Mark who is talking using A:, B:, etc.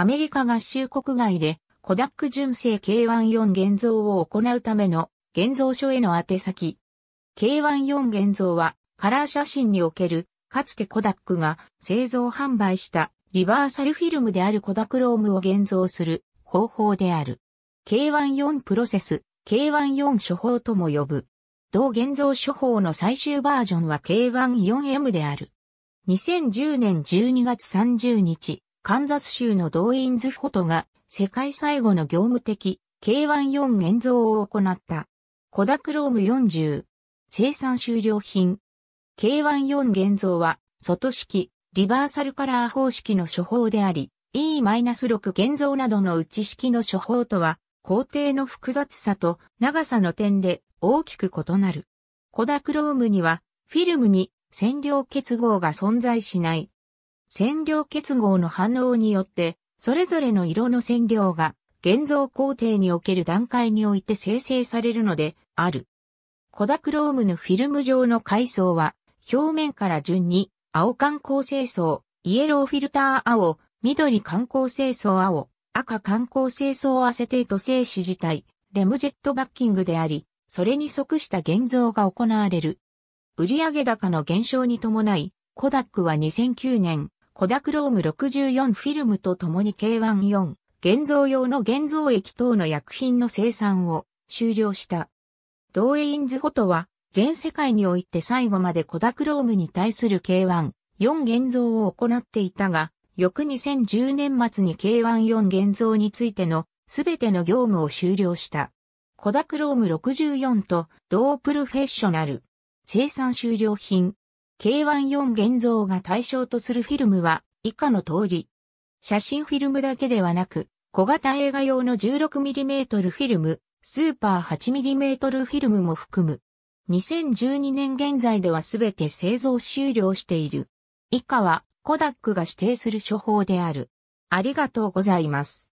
A: アメリカ合衆国外で、コダック純正 K14 現像を行うための現像書への宛先。K14 現像は、カラー写真における、かつてコダックが製造販売したリバーサルフィルムであるコダクロームを現像する方法である。K14 プロセス、K14 処方とも呼ぶ。同現像処方の最終バージョンは K14M である。2010年12月30日、カンザス州のドーインズ・フォトが世界最後の業務的 K14 現像を行った。コダクローム40生産終了品 K14 現像は外式リバーサルカラー方式の処方であり E-6 現像などの内式の処方とは工程の複雑さと長さの点で大きく異なる。コダクロームにはフィルムに染料結合が存在しない染料結合の反応によって、それぞれの色の染料が、現像工程における段階において生成されるので、ある。コダクロームのフィルム状の階層は、表面から順に、青観光清掃、イエローフィルター青、緑観光清掃青、赤観光清掃アセテート静止自体、レムジェットバッキングであり、それに即した現像が行われる。売上高の減少に伴い、コダックは2009年、コダクローム64フィルムと共に K14、現像用の現像液等の薬品の生産を終了した。同エインズ・フォトは、全世界において最後までコダクロームに対する K1、4現像を行っていたが、翌2010年末に K14 現像についての全ての業務を終了した。コダクローム64と同プロフェッショナル。生産終了品、K14 現像が対象とするフィルムは以下の通り。写真フィルムだけではなく、小型映画用の 16mm フィルム、スーパー 8mm フィルムも含む。2012年現在ではすべて製造終了している。以下はコダックが指定する処方である。ありがとうございます。